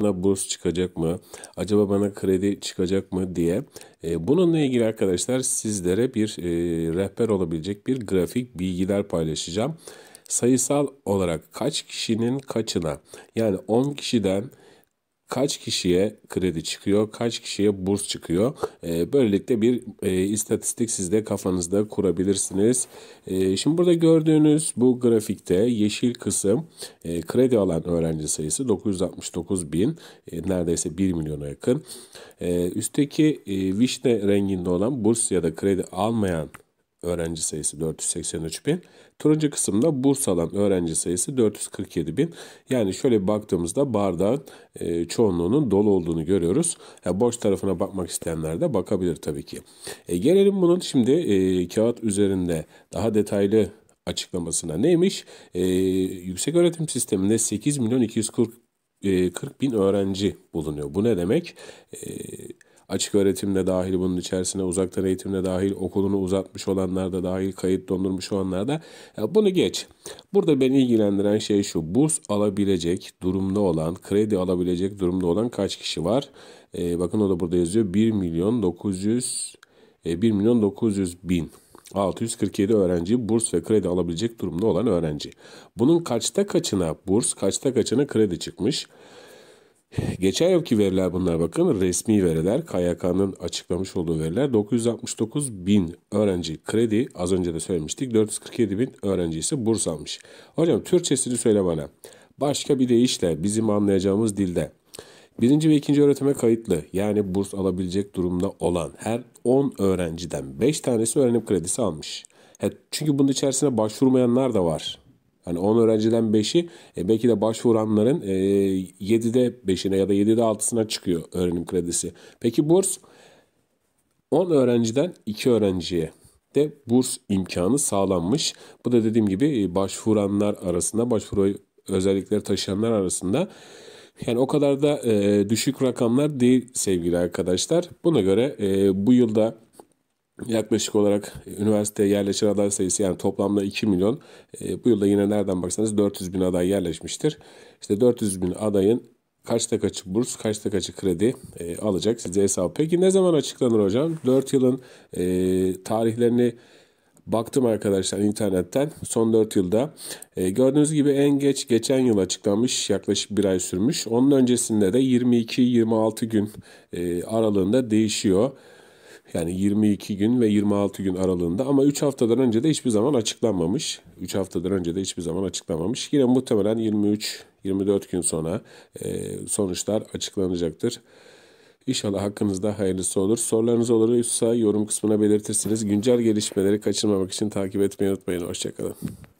bana burs çıkacak mı? Acaba bana kredi çıkacak mı diye. E, bununla ilgili arkadaşlar sizlere bir e, rehber olabilecek bir grafik bilgiler paylaşacağım. Sayısal olarak kaç kişinin kaçına yani 10 kişiden kaç kişiye kredi çıkıyor, kaç kişiye burs çıkıyor. E, böylelikle bir e, istatistik siz de kafanızda kurabilirsiniz. E, şimdi burada gördüğünüz bu grafikte yeşil kısım e, kredi alan öğrenci sayısı 969 bin, e, neredeyse 1 milyona yakın. E, üstteki e, vişne renginde olan burs ya da kredi almayan öğrenci sayısı 483 bin. Turuncu kısımda Bursa'dan öğrenci sayısı 447 bin. Yani şöyle baktığımızda bardağın e, çoğunluğunun dolu olduğunu görüyoruz. Yani boş tarafına bakmak isteyenler de bakabilir tabii ki. E, gelelim bunun şimdi e, kağıt üzerinde daha detaylı açıklamasına neymiş? E, yüksek öğretim sisteminde 8 milyon 240 40 e, bin öğrenci bulunuyor. Bu ne demek? E, Açık öğretim de dahil bunun içerisine, uzaktan eğitim de dahil, okulunu uzatmış olanlar da dahil, kayıt dondurmuş olanlar da. bunu geç. Burada beni ilgilendiren şey şu. Burs alabilecek durumda olan, kredi alabilecek durumda olan kaç kişi var? Ee, bakın o da burada yazıyor. 1 milyon 900 1 e, milyon 900 bin 647 öğrenci burs ve kredi alabilecek durumda olan öğrenci. Bunun kaçta kaçına burs, kaçta kaçına kredi çıkmış? Geçen yılki veriler bunlar bakın resmi veriler. KYK'nın açıklamış olduğu veriler 969 bin öğrenci kredi az önce de söylemiştik 447 bin öğrenci ise burs almış. Hocam Türkçesini söyle bana. Başka bir deyişle bizim anlayacağımız dilde birinci ve ikinci öğretime kayıtlı yani burs alabilecek durumda olan her 10 öğrenciden 5 tanesi öğrenim kredisi almış. çünkü bunun içerisine başvurmayanlar da var. Hani 10 öğrenciden 5'i e, belki de başvuranların e, 7'de 5'ine ya da 7'de 6'sına çıkıyor öğrenim kredisi. Peki burs 10 öğrenciden 2 öğrenciye de burs imkanı sağlanmış. Bu da dediğim gibi e, başvuranlar arasında, başvuru özellikleri taşıyanlar arasında yani o kadar da e, düşük rakamlar değil sevgili arkadaşlar. Buna göre e, bu yılda Yaklaşık olarak üniversiteye yerleşen aday sayısı yani toplamda 2 milyon. E, bu yılda yine nereden baksanız 400 bin aday yerleşmiştir. İşte 400 bin adayın kaçta kaçı burs, kaçta kaçı kredi e, alacak size hesap. Peki ne zaman açıklanır hocam? 4 yılın e, tarihlerini baktım arkadaşlar internetten son 4 yılda. E, gördüğünüz gibi en geç geçen yıl açıklanmış yaklaşık bir ay sürmüş. Onun öncesinde de 22-26 gün e, aralığında değişiyor. Yani 22 gün ve 26 gün aralığında ama 3 haftadan önce de hiçbir zaman açıklanmamış. 3 haftadan önce de hiçbir zaman açıklanmamış. Yine muhtemelen 23-24 gün sonra e, sonuçlar açıklanacaktır. İnşallah hakkınızda hayırlısı olur. Sorularınız olursa yorum kısmına belirtirsiniz. Güncel gelişmeleri kaçırmamak için takip etmeyi unutmayın. Hoşçakalın.